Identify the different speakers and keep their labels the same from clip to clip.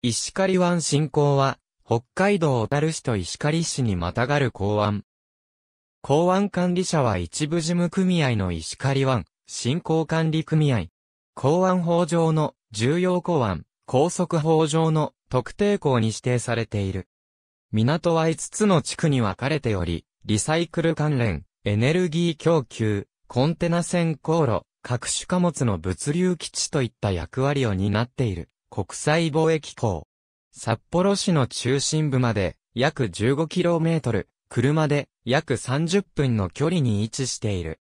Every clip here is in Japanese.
Speaker 1: 石狩湾振興は、北海道小樽市と石狩市にまたがる港湾。港湾管理者は一部事務組合の石狩湾振興管理組合。港湾法上の重要港湾、高速法上の特定港に指定されている。港は5つの地区に分かれており、リサイクル関連、エネルギー供給、コンテナ船航路、各種貨物の物流基地といった役割を担っている。国際貿易港。札幌市の中心部まで約 15km、車で約30分の距離に位置している。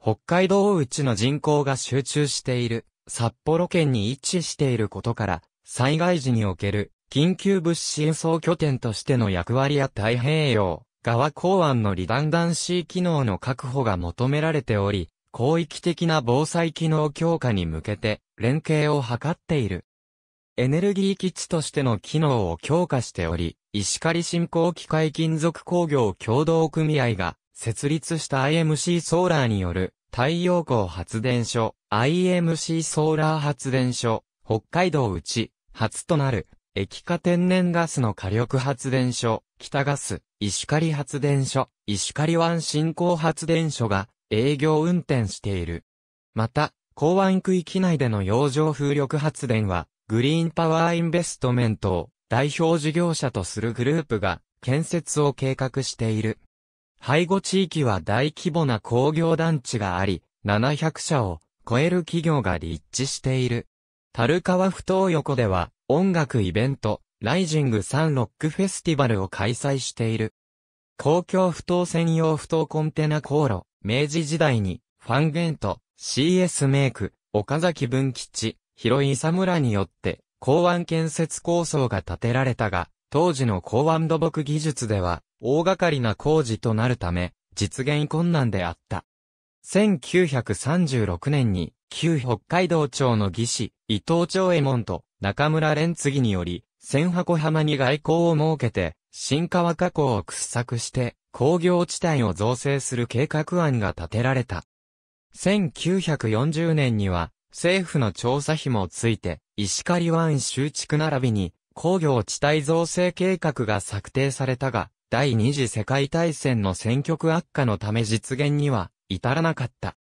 Speaker 1: 北海道内の人口が集中している札幌県に位置していることから、災害時における緊急物資輸送拠点としての役割や太平洋側港湾のリダンダンシー機能の確保が求められており、広域的な防災機能強化に向けて連携を図っている。エネルギー基地としての機能を強化しており、石狩振興機械金属工業協同組合が設立した IMC ソーラーによる太陽光発電所 IMC ソーラー発電所北海道内初となる液化天然ガスの火力発電所北ガス石狩発電所石狩湾振興発電所が営業運転している。また、港湾区域内での洋上風力発電はグリーンパワーインベストメントを代表事業者とするグループが建設を計画している。背後地域は大規模な工業団地があり、700社を超える企業が立地している。樽川不東横では音楽イベント、ライジングサンロックフェスティバルを開催している。公共不当専用不当コンテナ航路、明治時代に、ファンゲント、CS メイク、岡崎文吉、広い佐村によって、港湾建設構想が建てられたが、当時の港湾土木技術では、大掛かりな工事となるため、実現困難であった。1936年に、旧北海道庁の技師、伊藤長右衛門と中村連次により、千箱浜に外交を設けて、新川河口を掘削して、工業地帯を造成する計画案が立てられた。1940年には、政府の調査費もついて、石狩湾集築並びに工業地帯造成計画が策定されたが、第二次世界大戦の戦局悪化のため実現には至らなかった。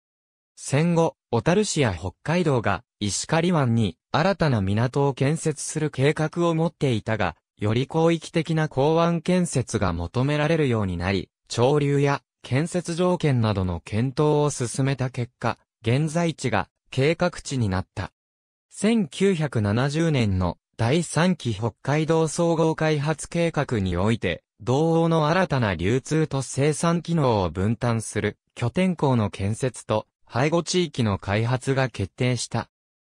Speaker 1: 戦後、小樽市や北海道が石狩湾に新たな港を建設する計画を持っていたが、より広域的な港湾建設が求められるようになり、潮流や建設条件などの検討を進めた結果、現在地が計画地になった。1970年の第3期北海道総合開発計画において、同王の新たな流通と生産機能を分担する拠点校の建設と背後地域の開発が決定した。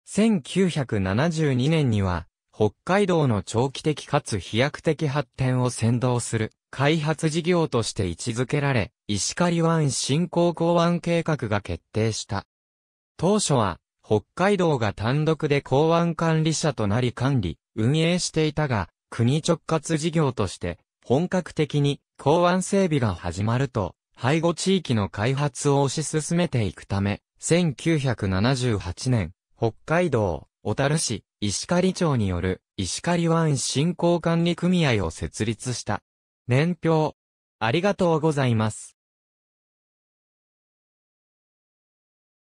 Speaker 1: 1972年には、北海道の長期的かつ飛躍的発展を先導する開発事業として位置づけられ、石狩湾振興港湾計画が決定した。当初は、北海道が単独で港湾管理者となり管理、運営していたが、国直轄事業として、本格的に港湾整備が始まると、背後地域の開発を推し進めていくため、1978年、北海道、小樽市、石狩町による、石狩湾振興管理組合を設立した。年表。ありがとうございます。